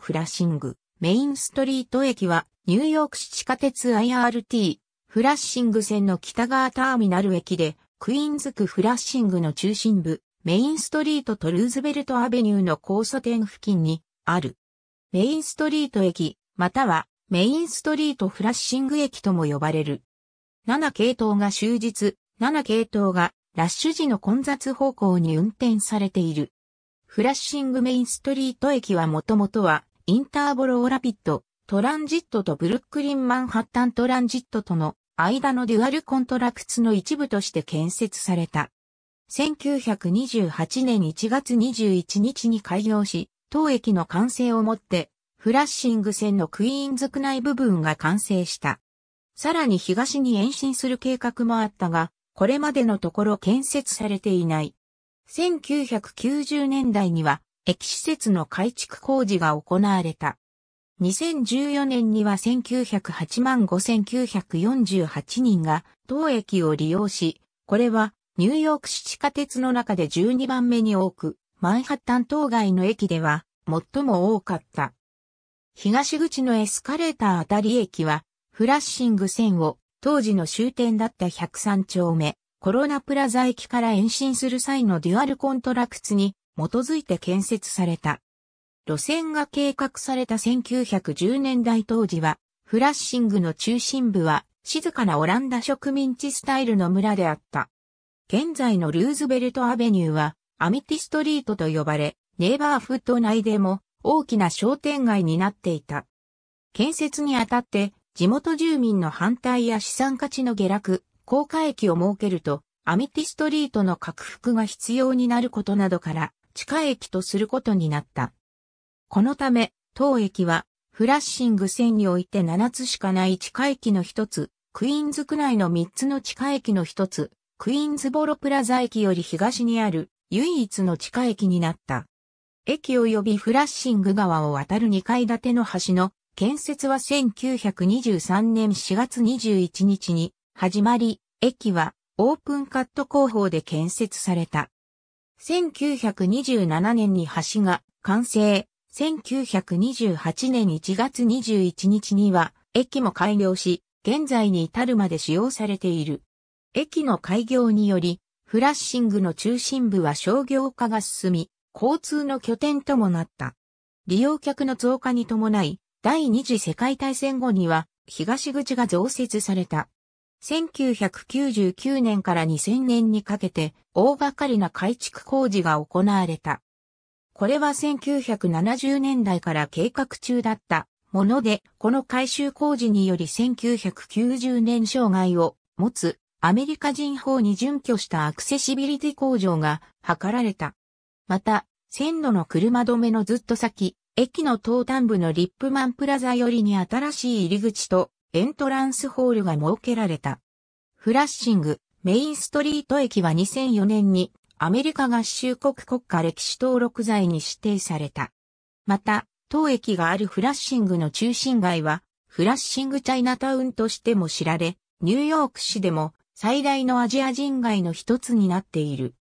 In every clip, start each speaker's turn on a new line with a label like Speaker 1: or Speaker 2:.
Speaker 1: フラッシング。メインストリート駅は、ニューヨーク市地下鉄 IRT、フラッシング線の北側ターミナル駅で、クイーンズ区フラッシングの中心部、メインストリートとルーズベルトアベニューの交差点付近にある。メインストリート駅、またはメインストリートフラッシング駅とも呼ばれる。7系統が終日、7系統がラッシュ時の混雑方向に運転されている。フラッシングメインストリート駅はもともとは、インターボローラピット、トランジットとブルックリンマンハッタントランジットとの間のデュアルコントラクツの一部として建設された。1928年1月21日に開業し、当駅の完成をもって、フラッシング線のクイーンズ区内部分が完成した。さらに東に延伸する計画もあったが、これまでのところ建設されていない。1990年代には駅施設の改築工事が行われた。2014年には1908万5948人が当駅を利用し、これはニューヨーク市地下鉄の中で12番目に多く、マンハッタン当該の駅では最も多かった。東口のエスカレーターあたり駅は、フラッシング線を当時の終点だった103丁目、コロナプラザ駅から延伸する際のデュアルコントラクツに基づいて建設された。路線が計画された1910年代当時は、フラッシングの中心部は静かなオランダ植民地スタイルの村であった。現在のルーズベルトアベニューはアミティストリートと呼ばれ、ネイバーフット内でも大きな商店街になっていた。建設にあたって地元住民の反対や資産価値の下落、高価駅を設けると、アミティストリートの拡幅が必要になることなどから、地下駅とすることになった。このため、当駅は、フラッシング線において7つしかない地下駅の一つ、クイーンズ区内の3つの地下駅の一つ、クイーンズボロプラザ駅より東にある唯一の地下駅になった。駅及びフラッシング川を渡る2階建ての橋の建設は1923年4月21日に始まり、駅はオープンカット工法で建設された。1927年に橋が完成。1928年1月21日には駅も開業し、現在に至るまで使用されている。駅の開業により、フラッシングの中心部は商業化が進み、交通の拠点ともなった。利用客の増加に伴い、第二次世界大戦後には東口が増設された。1999年から2000年にかけて大掛かりな改築工事が行われた。これは1970年代から計画中だったもので、この改修工事により1990年障害を持つアメリカ人法に準拠したアクセシビリティ向上が図られた。また、線路の車止めのずっと先、駅の東端部のリップマンプラザよりに新しい入り口とエントランスホールが設けられた。フラッシング、メインストリート駅は2004年にアメリカ合衆国国家歴史登録財に指定された。また、当駅があるフラッシングの中心街は、フラッシングチャイナタウンとしても知られ、ニューヨーク市でも最大のアジア人街の一つになっている。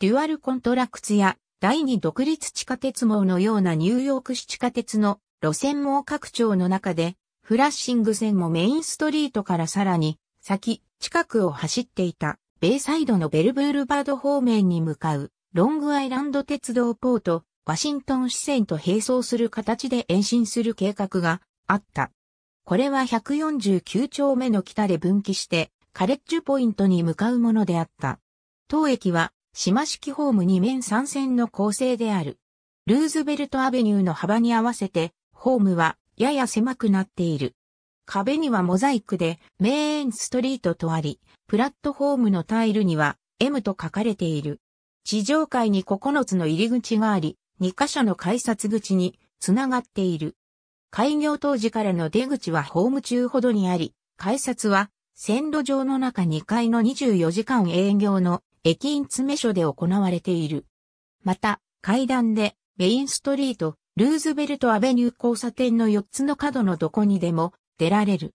Speaker 1: デュアルコントラクツや第二独立地下鉄網のようなニューヨーク市地下鉄の路線網拡張の中でフラッシング線もメインストリートからさらに先近くを走っていたベイサイドのベルブールバード方面に向かうロングアイランド鉄道ポートワシントン支線と並走する形で延伸する計画があった。これは149丁目の北で分岐してカレッジポイントに向かうものであった。当駅は島式ホーム2面3線の構成である。ルーズベルトアベニューの幅に合わせて、ホームはやや狭くなっている。壁にはモザイクでメーンストリートとあり、プラットフォームのタイルには M と書かれている。地上階に9つの入り口があり、2カ所の改札口につながっている。開業当時からの出口はホーム中ほどにあり、改札は線路上の中2階の24時間営業の駅員詰め所で行われている。また、階段でメインストリート、ルーズベルトアベニュー交差点の4つの角のどこにでも出られる。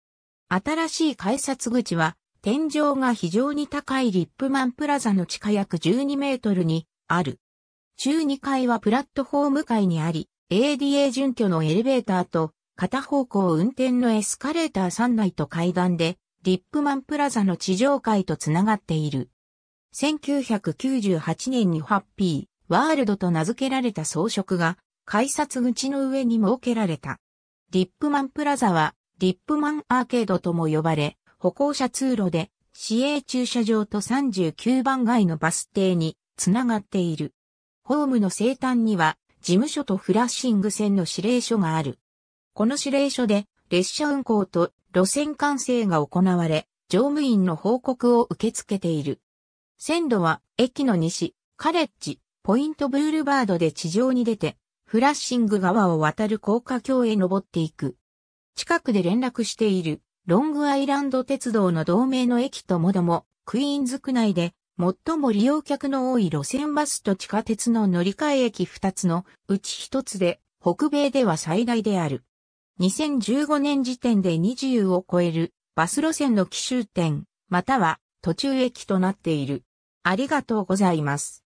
Speaker 1: 新しい改札口は、天井が非常に高いリップマンプラザの地下約12メートルにある。中2階はプラットフォーム階にあり、ADA 準拠のエレベーターと、片方向運転のエスカレーター3台と階段で、リップマンプラザの地上階とつながっている。1998年にハッピーワールドと名付けられた装飾が改札口の上に設けられた。リップマンプラザは、リップマンアーケードとも呼ばれ、歩行者通路で、市営駐車場と39番街のバス停につながっている。ホームの西端には、事務所とフラッシング線の指令所がある。この指令所で、列車運行と路線管制が行われ、乗務員の報告を受け付けている。線路は、駅の西、カレッジ、ポイントブールバードで地上に出て、フラッシング川を渡る高架橋へ登っていく。近くで連絡しているロングアイランド鉄道の同盟の駅ともども、クイーンズ区内で最も利用客の多い路線バスと地下鉄の乗り換え駅2つのうち1つで、北米では最大である。2015年時点で20を超えるバス路線の奇襲点、または途中駅となっている。ありがとうございます。